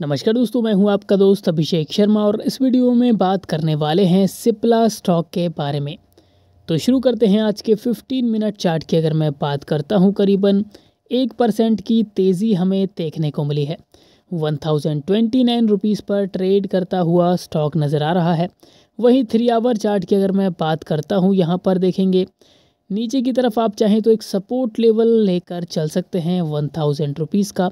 नमस्कार दोस्तों मैं हूं आपका दोस्त अभिषेक शर्मा और इस वीडियो में बात करने वाले हैं सिप्ला स्टॉक के बारे में तो शुरू करते हैं आज के 15 मिनट चार्ट की अगर मैं बात करता हूं करीबन एक परसेंट की तेज़ी हमें देखने को मिली है one thousand twenty nine rupees पर ट्रेड करता हुआ स्टॉक नज़र आ रहा है वहीं थ्री आवर चार्ट की अगर मैं बात करता हूँ यहाँ पर देखेंगे नीचे की तरफ आप चाहें तो एक सपोर्ट लेवल लेकर चल सकते हैं वन थाउजेंड रुपीज़ का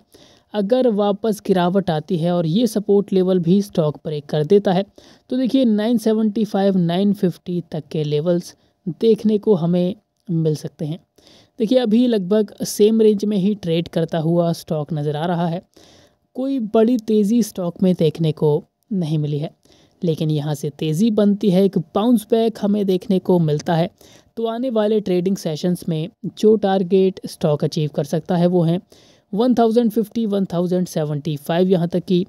अगर वापस गिरावट आती है और ये सपोर्ट लेवल भी स्टॉक ब्रेक कर देता है तो देखिए 975 950 तक के लेवल्स देखने को हमें मिल सकते हैं देखिए अभी लगभग सेम रेंज में ही ट्रेड करता हुआ स्टॉक नज़र आ रहा है कोई बड़ी तेज़ी स्टॉक में देखने को नहीं मिली है लेकिन यहाँ से तेज़ी बनती है एक बाउंस बैक हमें देखने को मिलता है तो आने वाले ट्रेडिंग सेशंस में जो टारगेट स्टॉक अचीव कर सकता है वो हैं one thousand fifty one thousand seventy five यहाँ तक कि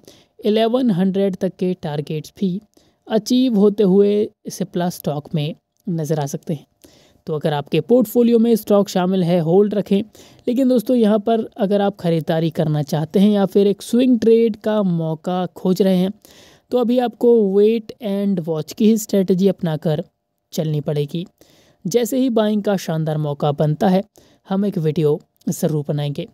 एलेवन हंड्रेड तक के टारगेट्स भी अचीव होते हुए सिप्ला स्टॉक में नज़र आ सकते हैं तो अगर आपके पोर्टफोलियो में स्टॉक शामिल है होल्ड रखें लेकिन दोस्तों यहाँ पर अगर आप ख़रीदारी करना चाहते हैं या फिर एक स्विंग ट्रेड का मौका खोज रहे हैं तो अभी आपको वेट एंड वॉच की ही स्ट्रेटजी अपनाकर चलनी पड़ेगी जैसे ही बाइंग का शानदार मौका बनता है हम एक वीडियो ज़रूर बनाएंगे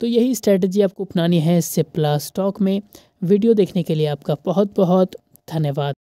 तो यही स्ट्रेटजी आपको अपनानी है सिप्ला स्टॉक में वीडियो देखने के लिए आपका बहुत बहुत धन्यवाद